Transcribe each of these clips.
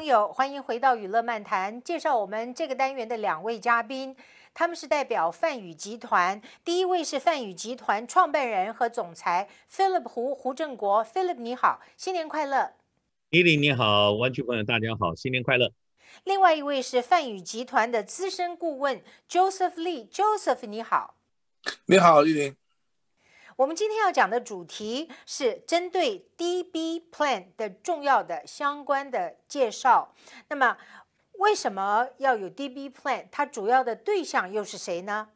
朋友，欢迎回到《娱乐漫谈》。介绍我们这个单元的两位嘉宾，他们是代表泛宇集团。第一位是泛宇集团创办人和总裁 Philip 胡胡正国。Philip 你好，新年快乐！李林你好，湾区朋友大家好，新年快乐。另外一位是泛宇集团的资深顾问 Joseph Lee。Joseph 你好，你好李林。我们今天要讲的主题是针对 DB Plan 的重要的相关的介绍。那么，为什么要有 DB Plan？它主要的对象又是谁呢？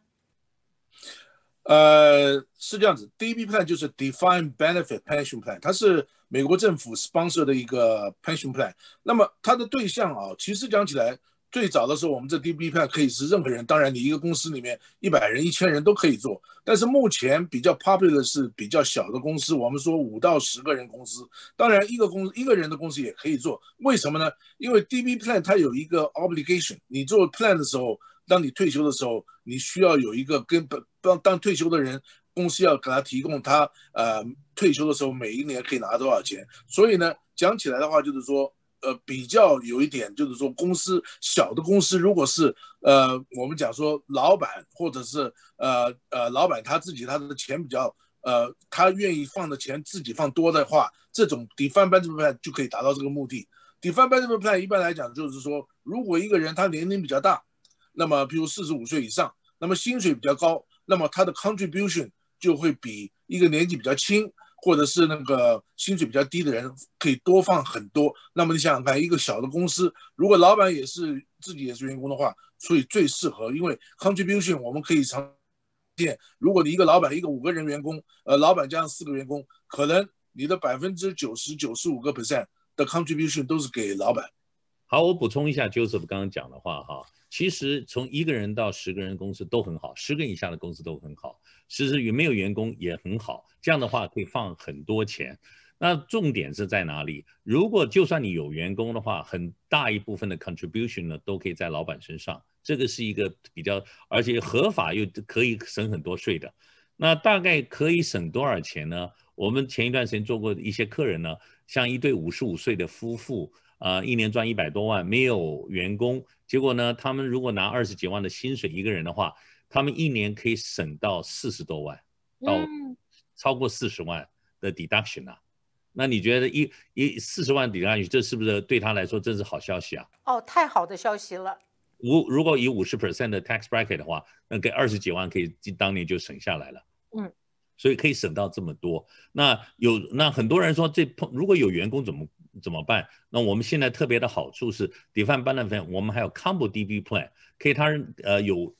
呃，是这样子，DB Plan 就是 Defined Benefit Pension Plan，它是美国政府 sponsor 的一个 pension plan。那么它的对象啊，其实讲起来，最早的时候，我们这 DB plan 可以是任何人，当然你一个公司里面一百人、一千人都可以做。但是目前比较 popular 是比较小的公司，我们说五到十个人公司，当然一个公一个人的公司也可以做。为什么呢？因为 DB plan 它有一个 obligation，你做 plan 的时候，当你退休的时候，你需要有一个跟本当当退休的人，公司要给他提供他呃退休的时候每一年可以拿多少钱。所以呢，讲起来的话就是说。呃，比较有一点就是说，公司小的公司，如果是呃，我们讲说老板或者是呃呃老板他自己他的钱比较呃，他愿意放的钱自己放多的话，这种 Defensive Plan 就可以达到这个目的。Defensive Plan 一般来讲就是说，如果一个人他年龄比较大，那么比如四十五岁以上，那么薪水比较高，那么他的 Contribution 就会比一个年纪比较轻。或者是那个薪水比较低的人可以多放很多。那么你想想看，一个小的公司，如果老板也是自己也是员工的话，所以最适合，因为 contribution 我们可以常见。如果你一个老板一个五个人员工，呃，老板加上四个员工，可能你的百分之九十九十五个 percent 的 contribution 都是给老板。好，我补充一下 Joseph 刚刚讲的话哈。其实从一个人到十个人公司都很好，十个以下的公司都很好。其实有没有员工也很好，这样的话可以放很多钱。那重点是在哪里？如果就算你有员工的话，很大一部分的 contribution 呢都可以在老板身上。这个是一个比较而且合法又可以省很多税的。那大概可以省多少钱呢？我们前一段时间做过一些客人呢，像一对五十五岁的夫妇。呃，一年赚一百多万，没有员工。结果呢，他们如果拿二十几万的薪水一个人的话，他们一年可以省到四十多万，到超过四十万的 deduction 啊。那你觉得一一四十万抵上去，这是不是对他来说真是好消息啊？哦，太好的消息了。五如果以五十 percent 的 tax bracket 的话，那给二十几万可以当年就省下来了。嗯，所以可以省到这么多。那有那很多人说，这碰如果有员工怎么？怎么办？那我们现在特别的好处是 d e f e n b e n e f i t 我们还有 combo DB plan，可以他呃有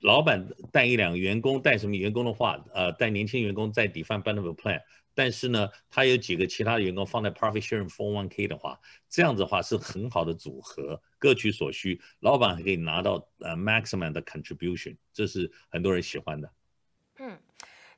老板带一两个员工带什么员工的话，呃带年轻员工在 d e f e n f i t e plan，但是呢，他有几个其他的员工放在 profit sharing one k 的话，这样子的话是很好的组合，各取所需，老板还可以拿到呃 maximum 的 contribution，这是很多人喜欢的。嗯。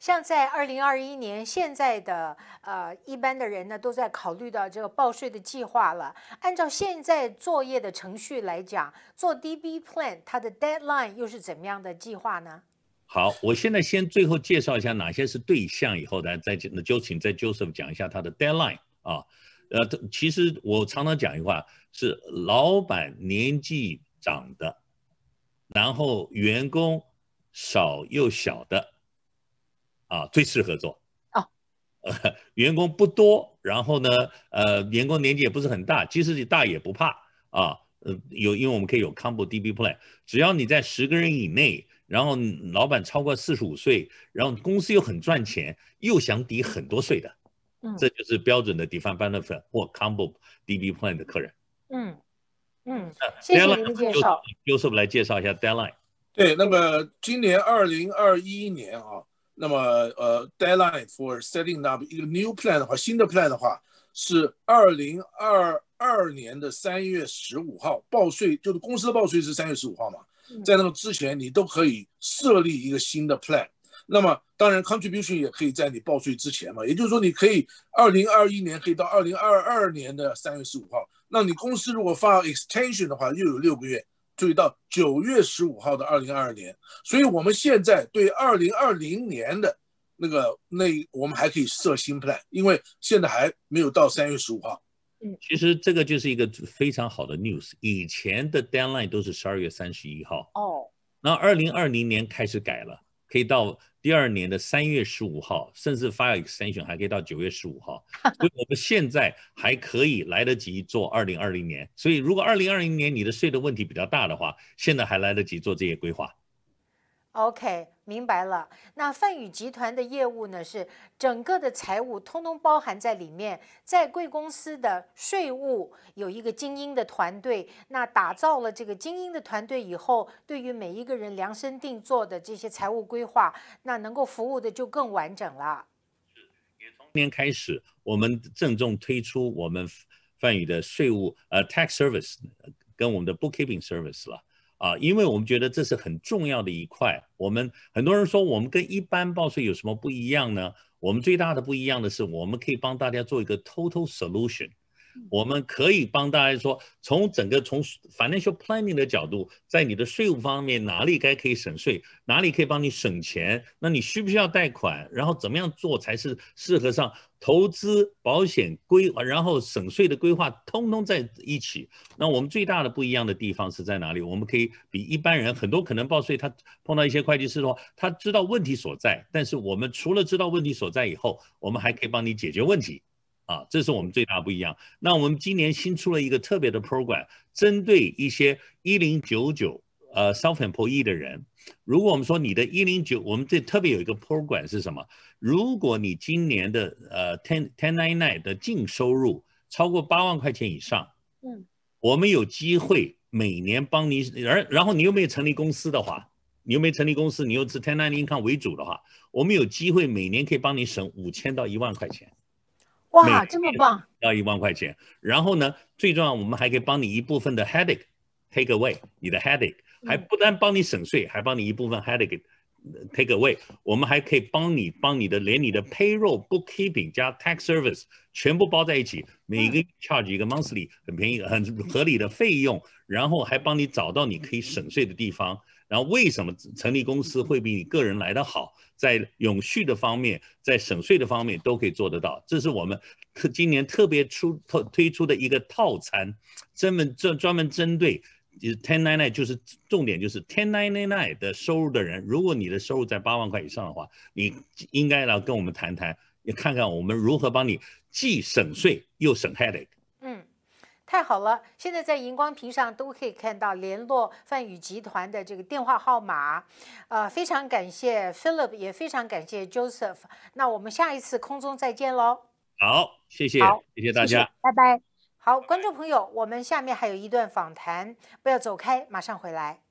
像在二零二一年，现在的呃，一般的人呢，都在考虑到这个报税的计划了。按照现在作业的程序来讲，做 DB Plan，它的 Deadline 又是怎么样的计划呢？好，我现在先最后介绍一下哪些是对象，以后呢再那就请再 Joseph 讲一下他的 Deadline 啊。呃，其实我常常讲一句话，是老板年纪长的，然后员工少又小的。啊，最适合做啊，呃，员工不多，然后呢，呃，员工年纪也不是很大，即使你大也不怕啊。嗯，有，因为我们可以有 combo DB plan，只要你在十个人以内，然后老板超过四十五岁，然后公司又很赚钱，又想抵很多税的，嗯，这就是标准的 d e f i n e benefit 或 combo DB plan 的客人。嗯嗯 d e a d l 就就是我们来介绍一下 Deadline。对，那么今年二零二一年啊。那么呃，deadline for setting up 一个 new plan 的话，新的 plan 的话是二零二二年的三月十五号报税，就是公司的报税是三月十五号嘛，在那个之前你都可以设立一个新的 plan。那么当然，contribution 也可以在你报税之前嘛，也就是说你可以二零二一年可以到二零二二年的三月十五号。那你公司如果发 extension 的话，又有六个月。注意到九月十五号的二零二二年，所以我们现在对二零二零年的那个那，我们还可以设新 plan，因为现在还没有到三月十五号。嗯，其实这个就是一个非常好的 news，以前的 deadline 都是十二月三十一号，哦，那二零二零年开始改了。可以到第二年的三月十五号，甚至 file extension 还可以到九月十五号，所以我们现在还可以来得及做二零二零年。所以，如果二零二零年你的税的问题比较大的话，现在还来得及做这些规划。OK，明白了。那泛宇集团的业务呢，是整个的财务通通包含在里面。在贵公司的税务有一个精英的团队，那打造了这个精英的团队以后，对于每一个人量身定做的这些财务规划，那能够服务的就更完整了。是，也从今年开始，我们郑重推出我们泛宇的税务呃 tax service 跟我们的 bookkeeping service 了。啊，因为我们觉得这是很重要的一块。我们很多人说，我们跟一般报税有什么不一样呢？我们最大的不一样的是，我们可以帮大家做一个 total solution。我们可以帮大家说，从整个从 financial planning 的角度，在你的税务方面哪里该可以省税，哪里可以帮你省钱，那你需不需要贷款，然后怎么样做才是适合上投资保险规，然后省税的规划，通通在一起。那我们最大的不一样的地方是在哪里？我们可以比一般人很多可能报税，他碰到一些会计师的话，他知道问题所在，但是我们除了知道问题所在以后，我们还可以帮你解决问题。啊，这是我们最大不一样。那我们今年新出了一个特别的 program，针对一些一零九九呃 self employee 的人。如果我们说你的一零九，我们这特别有一个 program 是什么？如果你今年的呃 ten ten nine nine 的净收入超过八万块钱以上，嗯，我们有机会每年帮你，而然后你又没有成立公司的话，你又没成立公司，你又是 ten nine income 为主的话，我们有机会每年可以帮你省五千到一万块钱。哇，这么棒！要一万块钱，然后呢？最重要，我们还可以帮你一部分的 headache take away，你的 headache 还不单帮你省税，还帮你一部分 headache take away。我们还可以帮你帮你的，连你的 payroll bookkeeping 加 tax service 全部包在一起，每个 charge 一个 monthly 很便宜、很合理的费用，然后还帮你找到你可以省税的地方。然后为什么成立公司会比你个人来得好？在永续的方面，在省税的方面都可以做得到。这是我们特今年特别出特推出的一个套餐，专门专专门针对就是 ten n i n e nine，就是重点就是 ten n i n e n i nine e n 的收入的人，如果你的收入在八万块以上的话，你应该来跟我们谈谈，你看看我们如何帮你既省税又省 headache。太好了，现在在荧光屏上都可以看到联络泛宇集团的这个电话号码，呃，非常感谢 Philip，也非常感谢 Joseph。那我们下一次空中再见喽。好，谢谢，谢谢大家，拜拜。好，观众朋友，我们下面还有一段访谈，不要走开，马上回来。